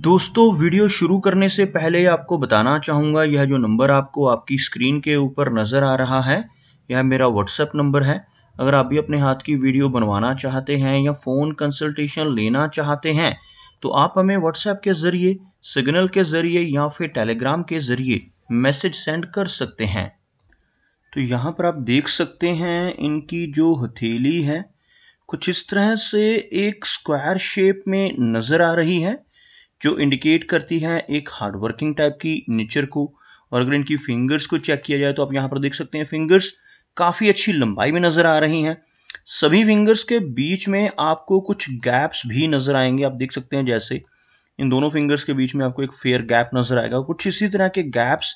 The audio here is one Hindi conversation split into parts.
दोस्तों वीडियो शुरू करने से पहले आपको बताना चाहूँगा यह जो नंबर आपको आपकी स्क्रीन के ऊपर नज़र आ रहा है यह मेरा व्हाट्सएप नंबर है अगर आप भी अपने हाथ की वीडियो बनवाना चाहते हैं या फ़ोन कंसल्टेशन लेना चाहते हैं तो आप हमें व्हाट्सएप के ज़रिए सिग्नल के ज़रिए या फिर टेलीग्राम के ज़रिए मैसेज सेंड कर सकते हैं तो यहाँ पर आप देख सकते हैं इनकी जो हथेली है कुछ इस तरह से एक स्क्वायर शेप में नज़र आ रही है जो इंडिकेट करती हैं एक हार्डवर्किंग टाइप की नेचर को और अगर इनकी फिंगर्स को चेक किया जाए तो आप यहाँ पर देख सकते हैं फिंगर्स काफ़ी अच्छी लंबाई में नज़र आ रही हैं सभी फिंगर्स के बीच में आपको कुछ गैप्स भी नज़र आएंगे आप देख सकते हैं जैसे इन दोनों फिंगर्स के बीच में आपको एक फेयर गैप नज़र आएगा कुछ इसी तरह के गैप्स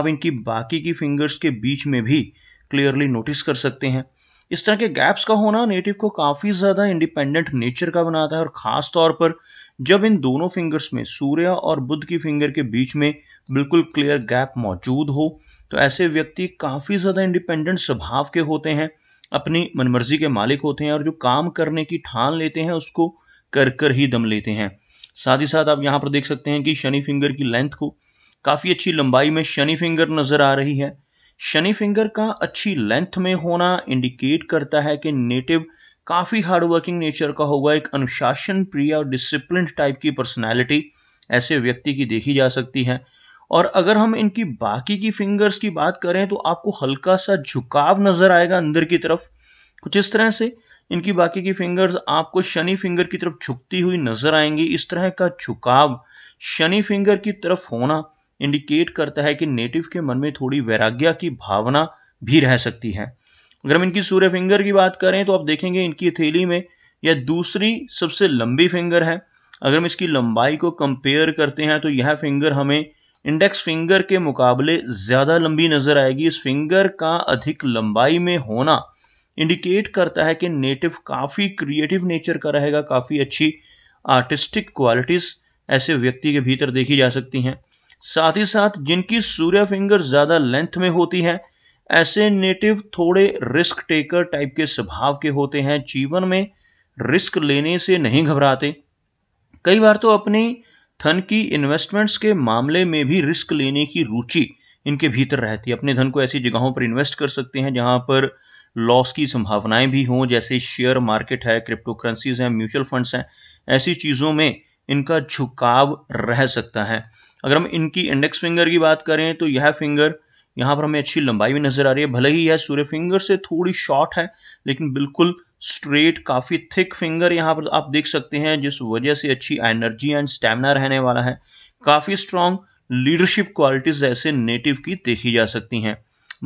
आप इनकी बाकी की फिंगर्स के बीच में भी क्लियरली नोटिस कर सकते हैं इस तरह के गैप्स का होना नेटिव को काफ़ी ज़्यादा इंडिपेंडेंट नेचर का बनाता है और ख़ास तौर पर जब इन दोनों फिंगर्स में सूर्य और बुद्ध की फिंगर के बीच में बिल्कुल क्लियर गैप मौजूद हो तो ऐसे व्यक्ति काफ़ी ज़्यादा इंडिपेंडेंट स्वभाव के होते हैं अपनी मनमर्जी के मालिक होते हैं और जो काम करने की ठान लेते हैं उसको कर कर ही दम लेते हैं साथ ही साथ आप यहाँ पर देख सकते हैं कि शनि फिंगर की लेंथ को काफ़ी अच्छी लंबाई में शनि फिंगर नज़र आ रही है शनि फिंगर का अच्छी लेंथ में होना इंडिकेट करता है कि नेटिव काफ़ी हार्डवर्किंग नेचर का होगा एक अनुशासन प्रिय और डिसिप्लिन टाइप की पर्सनैलिटी ऐसे व्यक्ति की देखी जा सकती है और अगर हम इनकी बाकी की फिंगर्स की बात करें तो आपको हल्का सा झुकाव नज़र आएगा अंदर की तरफ कुछ इस तरह से इनकी बाकी की फिंगर्स आपको शनि फिंगर की तरफ झुकती हुई नज़र आएंगी इस तरह का झुकाव शनि फिंगर की तरफ होना इंडिकेट करता है कि नेटिव के मन में थोड़ी वैराग्य की भावना भी रह सकती है अगर हम इनकी सूर्य फिंगर की बात करें तो आप देखेंगे इनकी हथेली में यह दूसरी सबसे लंबी फिंगर है अगर हम इसकी लंबाई को कंपेयर करते हैं तो यह फिंगर हमें इंडेक्स फिंगर के मुकाबले ज़्यादा लंबी नज़र आएगी इस फिंगर का अधिक लंबाई में होना इंडिकेट करता है कि नेटिव काफ़ी क्रिएटिव नेचर का रहेगा काफ़ी अच्छी आर्टिस्टिक क्वालिटीज़ ऐसे व्यक्ति के भीतर देखी जा सकती हैं साथ ही साथ जिनकी सूर्य फिंगर ज़्यादा लेंथ में होती है ऐसे नेटिव थोड़े रिस्क टेकर टाइप के स्वभाव के होते हैं जीवन में रिस्क लेने से नहीं घबराते कई बार तो अपनी धन की इन्वेस्टमेंट्स के मामले में भी रिस्क लेने की रुचि इनके भीतर रहती है अपने धन को ऐसी जगहों पर इन्वेस्ट कर सकते हैं जहां पर लॉस की संभावनाएं भी हों जैसे शेयर मार्केट है क्रिप्टो करेंसीज हैं म्यूचुअल फंड्स हैं ऐसी चीज़ों में इनका झुकाव रह सकता है अगर हम इनकी इंडेक्स फिंगर की बात करें तो यह फिंगर यहाँ पर हमें अच्छी लंबाई भी नजर आ रही है भले ही यह सूर्य फिंगर से थोड़ी शॉर्ट है लेकिन बिल्कुल स्ट्रेट काफ़ी थिक फिंगर यहाँ पर आप देख सकते हैं जिस वजह से अच्छी एनर्जी एंड स्टेमिना रहने वाला है काफ़ी स्ट्रॉन्ग लीडरशिप क्वालिटीज़ ऐसे नेटिव की देखी जा सकती हैं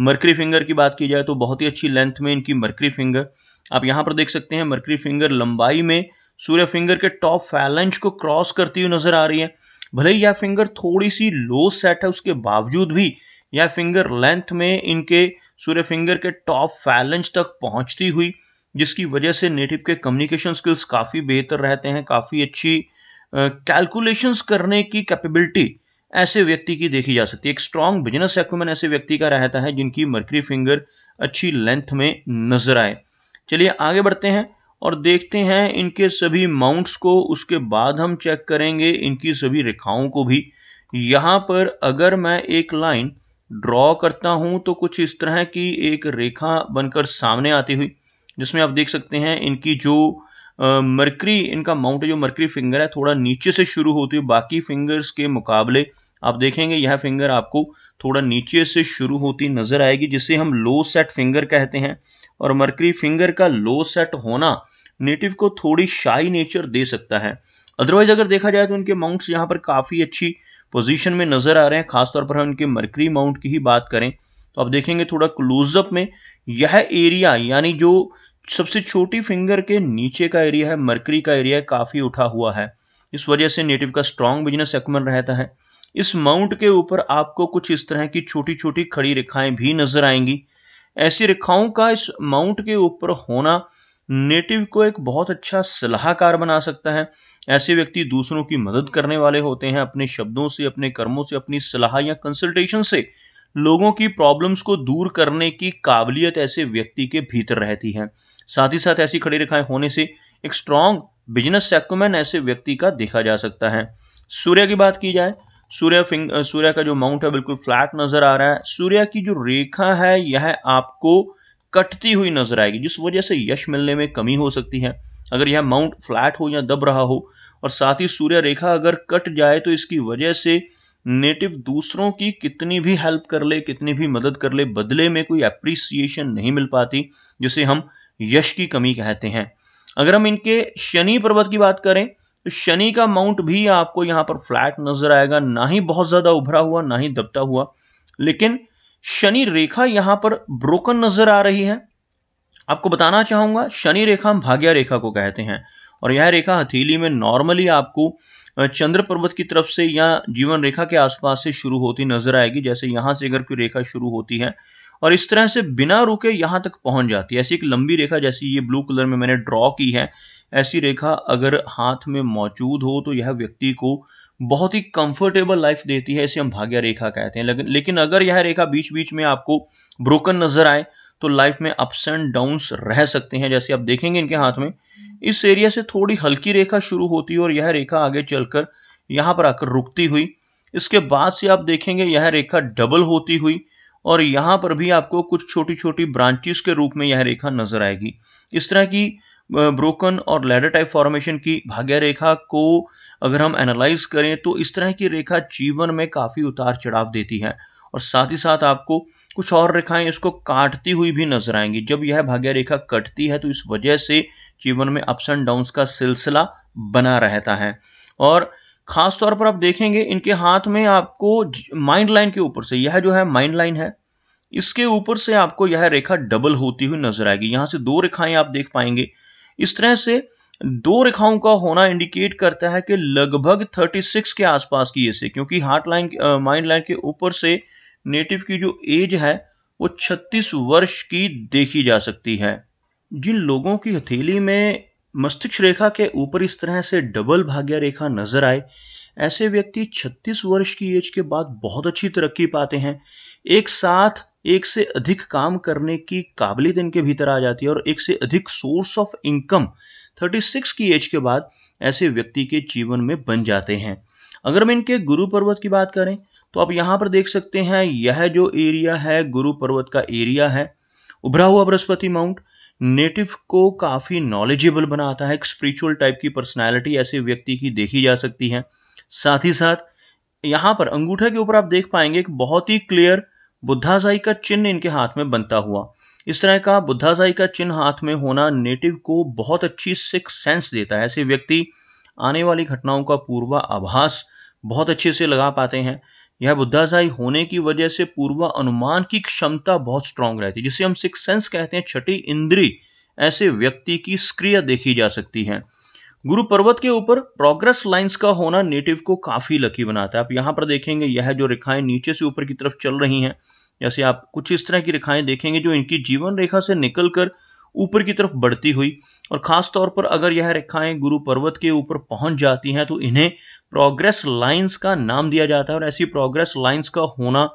मरकरी फिंगर की बात की जाए तो बहुत ही अच्छी लेंथ में इनकी मरकरी फिंगर आप यहाँ पर देख सकते हैं मरकरी फिंगर लंबाई में सूर्य फिंगर के टॉप फैलेंज को क्रॉस करती हुई नजर आ रही है भले ही यह फिंगर थोड़ी सी लो सेट है उसके बावजूद भी या फिंगर लेंथ में इनके सूर्य फिंगर के टॉप फैलेंज तक पहुंचती हुई जिसकी वजह से नेटिव के कम्युनिकेशन स्किल्स काफ़ी बेहतर रहते हैं काफ़ी अच्छी कैलकुलेशंस uh, करने की कैपेबिलिटी ऐसे व्यक्ति की देखी जा सकती है एक स्ट्रॉन्ग बिजनेस एक्मेंट ऐसे व्यक्ति का रहता है जिनकी मर्करी फिंगर अच्छी लेंथ में नजर आए चलिए आगे बढ़ते हैं और देखते हैं इनके सभी माउंट्स को उसके बाद हम चेक करेंगे इनकी सभी रेखाओं को भी यहाँ पर अगर मैं एक लाइन ड्रॉ करता हूँ तो कुछ इस तरह की एक रेखा बनकर सामने आती हुई जिसमें आप देख सकते हैं इनकी जो मरकरी इनका माउंट जो मरकरी फिंगर है थोड़ा नीचे से शुरू होती हुई बाकी फिंगर्स के मुकाबले आप देखेंगे यह फिंगर आपको थोड़ा नीचे से शुरू होती नज़र आएगी जिसे हम लो सेट फिंगर कहते हैं और मरकरी फिंगर का लो सेट होना नेटिव को थोड़ी शाई नेचर दे सकता है अदरवाइज अगर देखा जाए तो इनके माउंट्स यहाँ पर काफ़ी अच्छी पोजीशन में नज़र आ रहे हैं खासतौर पर हम इनके मरकरी माउंट की ही बात करें तो आप देखेंगे थोड़ा क्लोजअप में यह एरिया यानी जो सबसे छोटी फिंगर के नीचे का एरिया है मरकरी का एरिया काफ़ी उठा हुआ है इस वजह से नेटिव का स्ट्रांग बिजनेस एक्मन रहता है इस माउंट के ऊपर आपको कुछ इस तरह की छोटी छोटी खड़ी रेखाएं भी नजर आएंगी ऐसी रेखाओं का इस माउंट के ऊपर होना नेटिव को एक बहुत अच्छा सलाहकार बना सकता है ऐसे व्यक्ति दूसरों की मदद करने वाले होते हैं अपने शब्दों से अपने कर्मों से अपनी सलाह या कंसल्टेशन से लोगों की प्रॉब्लम्स को दूर करने की काबिलियत ऐसे व्यक्ति के भीतर रहती है साथ ही साथ ऐसी खड़ी रेखाएं होने से एक स्ट्रांग बिजनेस सेक्यूमैन ऐसे व्यक्ति का देखा जा सकता है सूर्य की बात की जाए सूर्य फिंग सूर्य का जो माउंट है बिल्कुल फ्लैट नजर आ रहा है सूर्य की जो रेखा है यह आपको कटती हुई नजर आएगी जिस वजह से यश मिलने में कमी हो सकती है अगर यह माउंट फ्लैट हो या दब रहा हो और साथ ही सूर्य रेखा अगर कट जाए तो इसकी वजह से नेटिव दूसरों की कितनी भी हेल्प कर ले कितनी भी मदद कर ले बदले में कोई अप्रिसिएशन नहीं मिल पाती जिसे हम यश की कमी कहते हैं अगर हम इनके शनि पर्वत की बात करें तो शनि का माउंट भी आपको यहाँ पर फ्लैट नजर आएगा ना ही बहुत ज़्यादा उभरा हुआ ना ही दबता हुआ लेकिन शनि रेखा यहां पर ब्रोकन नजर आ रही है आपको बताना चाहूंगा शनि रेखा हम भाग्य रेखा को कहते हैं और यह रेखा हथेली में नॉर्मली आपको चंद्र पर्वत की तरफ से या जीवन रेखा के आसपास से शुरू होती नजर आएगी जैसे यहां से अगर कोई रेखा शुरू होती है और इस तरह से बिना रुके यहां तक पहुंच जाती है ऐसी एक लंबी रेखा जैसी ये ब्लू कलर में मैंने ड्रॉ की है ऐसी रेखा अगर हाथ में मौजूद हो तो यह व्यक्ति को बहुत ही कंफर्टेबल लाइफ देती है इसे हम भाग्य रेखा कहते हैं लेकिन लेकिन अगर यह रेखा बीच बीच में आपको ब्रोकन नजर आए तो लाइफ में अप्स एंड डाउन्स रह सकते हैं जैसे आप देखेंगे इनके हाथ में इस एरिया से थोड़ी हल्की रेखा शुरू होती है और यह रेखा आगे चलकर यहां पर आकर रुकती हुई इसके बाद से आप देखेंगे यह रेखा डबल होती हुई और यहां पर भी आपको कुछ छोटी छोटी ब्रांचेस के रूप में यह रेखा नजर आएगी इस तरह की ब्रोकन और लैडर टाइप फॉर्मेशन की भाग्य रेखा को अगर हम एनालाइज करें तो इस तरह की रेखा जीवन में काफ़ी उतार चढ़ाव देती है और साथ ही साथ आपको कुछ और रेखाएं इसको काटती हुई भी नजर आएंगी जब यह भाग्य रेखा कटती है तो इस वजह से जीवन में अप्स एंड डाउन्स का सिलसिला बना रहता है और खास तौर पर आप देखेंगे इनके हाथ में आपको माइंड लाइन के ऊपर से यह जो है माइंड लाइन है इसके ऊपर से आपको यह रेखा डबल होती हुई नजर आएगी यहाँ से दो रेखाएं आप देख पाएंगे इस तरह से दो रेखाओं का होना इंडिकेट करता है कि लगभग 36 के आसपास की एज से क्योंकि हार्ट लाइन माइंड लाइन के ऊपर से नेटिव की जो एज है वो 36 वर्ष की देखी जा सकती है जिन लोगों की हथेली में मस्तिष्क रेखा के ऊपर इस तरह से डबल भाग्य रेखा नजर आए ऐसे व्यक्ति 36 वर्ष की एज के बाद बहुत अच्छी तरक्की पाते हैं एक साथ एक से अधिक काम करने की काबिलियत इनके भीतर आ जाती है और एक से अधिक सोर्स ऑफ इनकम 36 की एज के बाद ऐसे व्यक्ति के जीवन में बन जाते हैं अगर हम इनके गुरु पर्वत की बात करें तो आप यहाँ पर देख सकते हैं यह जो एरिया है गुरु पर्वत का एरिया है उभरा हुआ बृहस्पति माउंट नेटिव को काफ़ी नॉलेजेबल बनाता है एक स्पिरिचुअल टाइप की पर्सनैलिटी ऐसे व्यक्ति की देखी जा सकती है साथ ही साथ यहाँ पर अंगूठा के ऊपर आप देख पाएंगे एक बहुत ही क्लियर बुद्धाजाई का चिन्ह इनके हाथ में बनता हुआ इस तरह का बुद्धाजाई का चिन्ह हाथ में होना नेटिव को बहुत अच्छी सिख सेंस देता है ऐसे व्यक्ति आने वाली घटनाओं का पूर्वाभास बहुत अच्छे से लगा पाते हैं यह बुद्धाजाई होने की वजह से पूर्वा अनुमान की क्षमता बहुत स्ट्रांग रहती है जिसे हम सिक्स सेंस कहते हैं छठी इंद्री ऐसे व्यक्ति की सक्रिय देखी जा सकती है गुरु पर्वत के ऊपर प्रोग्रेस लाइंस का होना नेटिव को काफ़ी लकी बनाता है आप यहाँ पर देखेंगे यह जो रेखाएं नीचे से ऊपर की तरफ चल रही हैं जैसे आप कुछ इस तरह की रेखाएं देखेंगे जो इनकी जीवन रेखा से निकल कर ऊपर की तरफ बढ़ती हुई और ख़ास तौर पर अगर यह रेखाएं गुरु पर्वत के ऊपर पहुंच जाती हैं तो इन्हें प्रोग्रेस लाइंस का नाम दिया जाता है और ऐसी प्रोग्रेस लाइंस का होना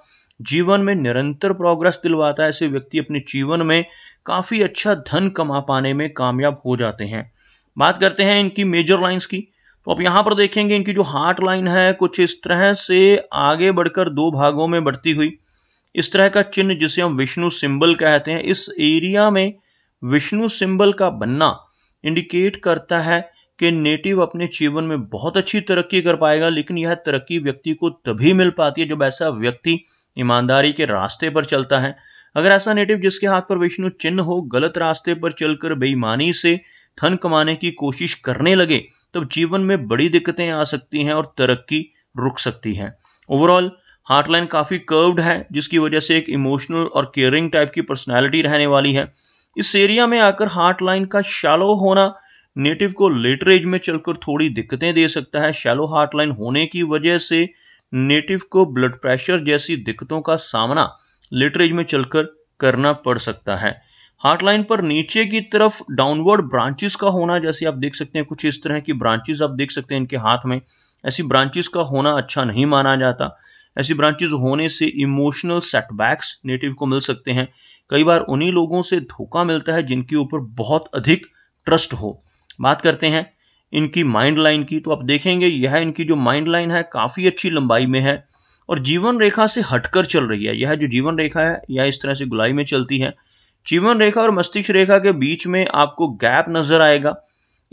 जीवन में निरंतर प्रोग्रेस दिलवाता है ऐसे व्यक्ति अपने जीवन में काफ़ी अच्छा धन कमा पाने में कामयाब हो जाते हैं बात करते हैं इनकी मेजर लाइंस की तो आप यहाँ पर देखेंगे इनकी जो हार्ट लाइन है कुछ इस तरह से आगे बढ़कर दो भागों में बढ़ती हुई इस तरह का चिन्ह जिसे हम विष्णु सिंबल कहते हैं इस एरिया में विष्णु सिंबल का बनना इंडिकेट करता है कि नेटिव अपने जीवन में बहुत अच्छी तरक्की कर पाएगा लेकिन यह तरक्की व्यक्ति को तभी मिल पाती है जब ऐसा व्यक्ति ईमानदारी के रास्ते पर चलता है अगर ऐसा नेटिव जिसके हाथ पर विष्णु चिन्ह हो गलत रास्ते पर चलकर बेईमानी से धन कमाने की कोशिश करने लगे तब जीवन में बड़ी दिक्कतें आ सकती हैं और तरक्की रुक सकती है ओवरऑल हार्टलाइन काफ़ी कर्व्ड है जिसकी वजह से एक इमोशनल और केयरिंग टाइप की पर्सनैलिटी रहने वाली है इस एरिया में आकर हार्ट लाइन का शालो होना नेटिव को लेटर एज में चलकर थोड़ी दिक्कतें दे सकता है शैलो लाइन होने की वजह से नेटिव को ब्लड प्रेशर जैसी दिक्कतों का सामना लेटर एज में चलकर करना पड़ सकता है हार्ट लाइन पर नीचे की तरफ डाउनवर्ड ब्रांचेस का होना जैसे आप देख सकते हैं कुछ इस तरह की ब्रांचेस आप देख सकते हैं इनके हाथ में ऐसी ब्रांचेस का होना अच्छा नहीं माना जाता ऐसी ब्रांचेस होने से इमोशनल सेटबैक्स नेटिव को मिल सकते हैं कई बार उन्हीं लोगों से धोखा मिलता है जिनके ऊपर बहुत अधिक ट्रस्ट हो बात करते हैं इनकी माइंड लाइन की तो आप देखेंगे यह इनकी जो माइंड लाइन है काफ़ी अच्छी लंबाई में है और जीवन रेखा से हटकर चल रही है यह जो जीवन रेखा है यह इस तरह से गुलाई में चलती है जीवन रेखा और मस्तिष्क रेखा के बीच में आपको गैप नजर आएगा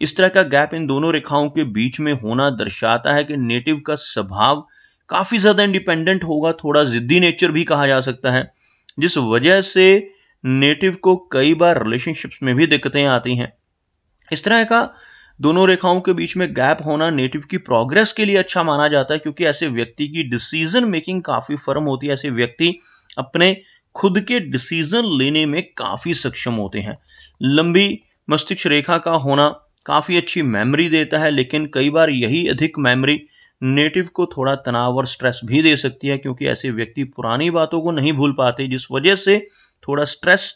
इस तरह का गैप इन दोनों रेखाओं के बीच में होना दर्शाता है कि नेटिव का स्वभाव काफ़ी ज़्यादा इंडिपेंडेंट होगा थोड़ा ज़िद्दी नेचर भी कहा जा सकता है जिस वजह से नेटिव को कई बार रिलेशनशिप्स में भी दिक्कतें आती हैं इस तरह का दोनों रेखाओं के बीच में गैप होना नेटिव की प्रोग्रेस के लिए अच्छा माना जाता है क्योंकि ऐसे व्यक्ति की डिसीजन मेकिंग काफ़ी फर्म होती है ऐसे व्यक्ति अपने खुद के डिसीजन लेने में काफ़ी सक्षम होते हैं लंबी मस्तिष्क रेखा का होना काफ़ी अच्छी मेमोरी देता है लेकिन कई बार यही अधिक मेमोरी नेटिव को थोड़ा तनाव और स्ट्रेस भी दे सकती है क्योंकि ऐसे व्यक्ति पुरानी बातों को नहीं भूल पाते जिस वजह से थोड़ा स्ट्रेस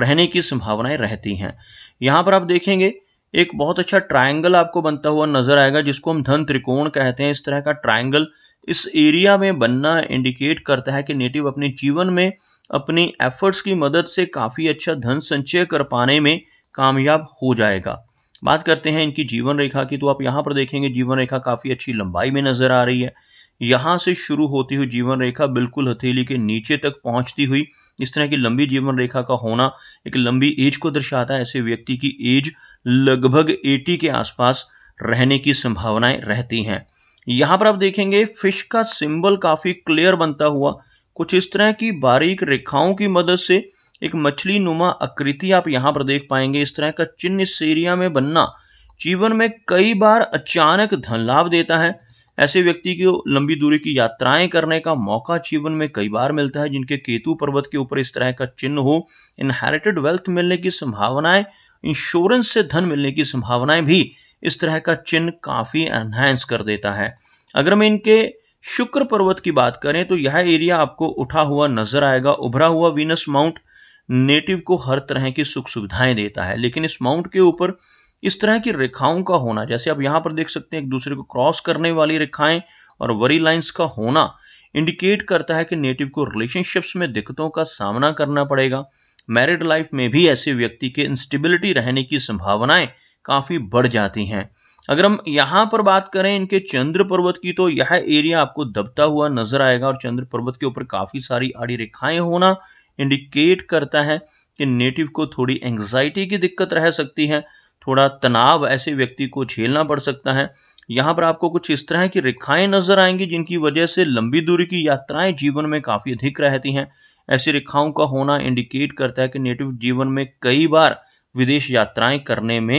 रहने की संभावनाएं रहती हैं यहाँ पर आप देखेंगे एक बहुत अच्छा ट्रायंगल आपको बनता हुआ नजर आएगा जिसको हम धन त्रिकोण कहते हैं इस तरह का ट्रायंगल इस एरिया में बनना इंडिकेट करता है कि नेटिव अपने जीवन में अपने एफर्ट्स की मदद से काफ़ी अच्छा धन संचय कर पाने में कामयाब हो जाएगा बात करते हैं इनकी जीवन रेखा की तो आप यहाँ पर देखेंगे जीवन रेखा काफ़ी अच्छी लंबाई में नज़र आ रही है यहाँ से शुरू होती हुई जीवन रेखा बिल्कुल हथेली के नीचे तक पहुँचती हुई इस तरह की लंबी जीवन रेखा का होना एक लंबी एज को दर्शाता है ऐसे व्यक्ति की एज लगभग 80 के आसपास रहने की संभावनाएं रहती हैं यहाँ पर आप देखेंगे फिश का सिंबल काफ़ी क्लियर बनता हुआ कुछ इस तरह की बारीक रेखाओं की मदद से एक मछली नुमा आकृति आप यहाँ पर देख पाएंगे इस तरह का चिन्ह इस एरिया में बनना जीवन में कई बार अचानक धन लाभ देता है ऐसे व्यक्ति को लंबी दूरी की यात्राएं करने का मौका जीवन में कई बार मिलता है जिनके केतु पर्वत के ऊपर इस तरह का चिन्ह हो इनहेरिटेड वेल्थ मिलने की संभावनाएं इंश्योरेंस से धन मिलने की संभावनाएं भी इस तरह का चिन्ह काफ़ी एनहेंस कर देता है अगर मैं इनके शुक्र पर्वत की बात करें तो यह एरिया आपको उठा हुआ नजर आएगा उभरा हुआ वीनस माउंट नेटिव को हर तरह की सुख सुविधाएं देता है लेकिन इस माउंट के ऊपर इस तरह की रेखाओं का होना जैसे आप यहाँ पर देख सकते हैं एक दूसरे को क्रॉस करने वाली रेखाएं और वरी लाइन्स का होना इंडिकेट करता है कि नेटिव को रिलेशनशिप्स में दिक्कतों का सामना करना पड़ेगा मैरिड लाइफ में भी ऐसे व्यक्ति के इंस्टेबिलिटी रहने की संभावनाएं काफ़ी बढ़ जाती हैं अगर हम यहाँ पर बात करें इनके चंद्र पर्वत की तो यह एरिया आपको दबता हुआ नजर आएगा और चंद्र पर्वत के ऊपर काफ़ी सारी आड़ी रेखाएं होना इंडिकेट करता है कि नेटिव को थोड़ी एंग्जाइटी की दिक्कत रह सकती है थोड़ा तनाव ऐसे व्यक्ति को झेलना पड़ सकता है यहाँ पर आपको कुछ इस तरह की रेखाएँ नजर आएंगी जिनकी वजह से लंबी दूरी की यात्राएं जीवन में काफ़ी अधिक रहती हैं ऐसी रेखाओं का होना इंडिकेट करता है कि नेटिव जीवन में कई बार विदेश यात्राएँ करने में